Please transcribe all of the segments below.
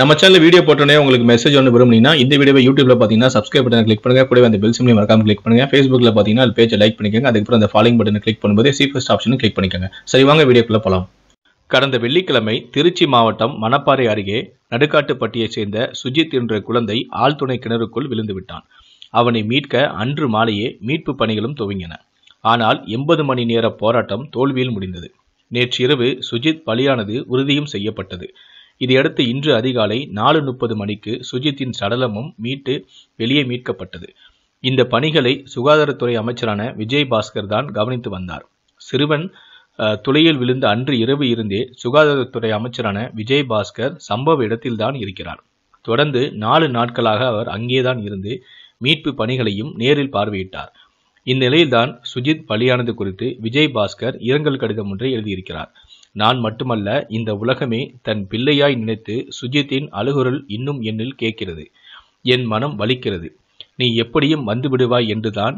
நம்ம channel video போட்டோன்னே உங்களுக்கு மெசேஜ் ஒன்று விரும்புனீங்கன்னா இந்த வீடியோ யூடியூப்ல பார்த்தீங்கன்னா சப்ஸ்கிரைப் பண்ணி கிளிக் பண்ணுங்க கூட அந்த பெல் சிம்லி மறக்காம கிளிக் பண்ணுங்க ஃபேஸ்புக்கில் பார்த்தீங்கன்னா பேஜ் லைக் பண்ணிக்கோங்க அதுக்கப்புறம் அந்த ஃபாலோயிங் பட்டன் கிளிக் பண்ணும்போது ஃபஸ்ட் ஆப்ஷன் கிளிக் பண்ணிக்கோங்க சரி வாங்க வீடியோக்குள்ள போகலாம் கடந்த வெள்ளிக்கிழமை திருச்சி மாவட்டம் மணப்பாறை அருகே நடுக்காட்டுப்பட்டியைச் சேர்ந்த சுஜித் என்ற குழந்தை ஆழ்துணை கிணறுக்குள் விழுந்து விட்டான் அவனை மீட்க அன்று மாலையே மீட்பு பணிகளும் துவங்கின ஆனால் எண்பது மணி நேர போராட்டம் தோல்வியில் முடிந்தது நேற்றிரவு சுஜித் பலியானது உறுதியும் செய்யப்பட்டது இதையடுத்து இன்று அதிகாலை நாலு முப்பது மணிக்கு சுஜித்தின் சடலமும் மீட்டு வெளியே மீட்கப்பட்டது இந்த பணிகளை சுகாதாரத்துறை அமைச்சரான விஜய் பாஸ்கர் தான் கவனித்து வந்தார் சிறுவன் துளையில் விழுந்த அன்று இரவு இருந்தே சுகாதாரத்துறை அமைச்சரான விஜய் பாஸ்கர் சம்பவ இடத்தில்தான் இருக்கிறார் தொடர்ந்து நாலு நாட்களாக அவர் அங்கேதான் இருந்து மீட்பு பணிகளையும் நேரில் பார்வையிட்டார் இந்நிலையில்தான் சுஜித் பலியானது குறித்து விஜய் பாஸ்கர் இரங்கல் கடிதம் ஒன்றை எழுதியிருக்கிறார் நான் மட்டுமல்ல இந்த உலகமே தன் பிள்ளையாய் நினைத்து சுஜித்தின் அழுகுரல் இன்னும் என்னில் கேட்கிறது என் மனம் வலிக்கிறது நீ எப்படியும் வந்து விடுவாய் என்றுதான்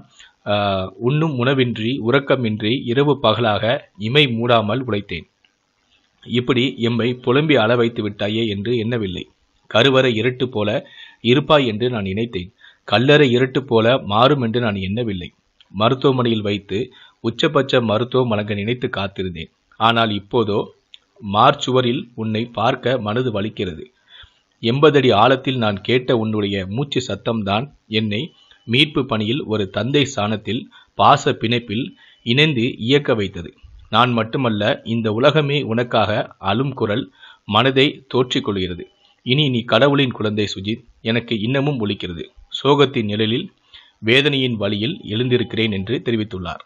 உண்ணும் உணவின்றி உறக்கமின்றி இரவு பகலாக இமை மூடாமல் உழைத்தேன் இப்படி எம்மை புலம்பி அள வைத்து விட்டாயே என்று எண்ணவில்லை கருவறை இருட்டு போல இருப்பாய் என்று நான் நினைத்தேன் கல்லறை இருட்டு போல மாறும் என்று நான் எண்ணவில்லை மருத்துவமனையில் வைத்து உச்சபட்ச மருத்துவம் வழங்க நினைத்து காத்திருந்தேன் ஆனால் இப்போதோ மார்ச் சுவரில் உன்னை பார்க்க மனது வலிக்கிறது எண்பதடி ஆழத்தில் நான் கேட்ட உன்னுடைய மூச்சு சத்தம்தான் என்னை மீட்பு பணியில் ஒரு தந்தை ஸ்தானத்தில் பாச பிணைப்பில் இணைந்து இயக்க வைத்தது நான் மட்டுமல்ல இந்த உலகமே உனக்காக அலும் குரல் மனதை தோற்றிக்கொள்கிறது இனி நீ கடவுளின் குழந்தை சுஜித் எனக்கு இன்னமும் ஒலிக்கிறது சோகத்தின் நிழலில் வேதனையின் வழியில் எழுந்திருக்கிறேன் என்று தெரிவித்துள்ளார்